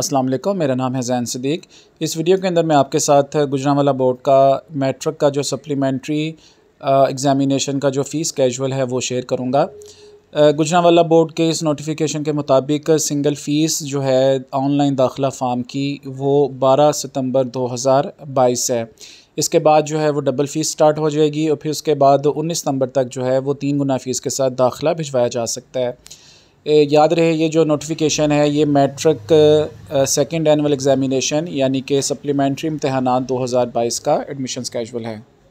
अस्सलाम वालेकुम मेरा नाम है जैन सदीक इस वीडियो के अंदर मैं आपके साथ गुजरावाला बोर्ड का मैट्रिक का जो सप्लीमेंट्री एग्ज़ामिनेशन का जो फ़ीस कैजुअल है वो शेयर करूँगा गुजरावाला बोर्ड के इस नोटिफिकेशन के मुताबिक सिंगल फ़ीस जो है ऑनलाइन दाखिला फ़ाम की वो 12 सितंबर 2022 है इसके बाद जो है वो डबल फ़ीस स्टार्ट हो जाएगी और फिर उसके बाद 19 सितंबर तक जो है वो तीन गुना फ़ीस के साथ दाखिला भिजवाया जा सकता है याद रहे ये जो नोटिफिकेशन है ये मैट्रिक सेकंड एनुअल एग्ज़ामिनेशन यानी कि सप्लीमेंट्री इम्तहान 2022 का एडमिशन कैजुअल है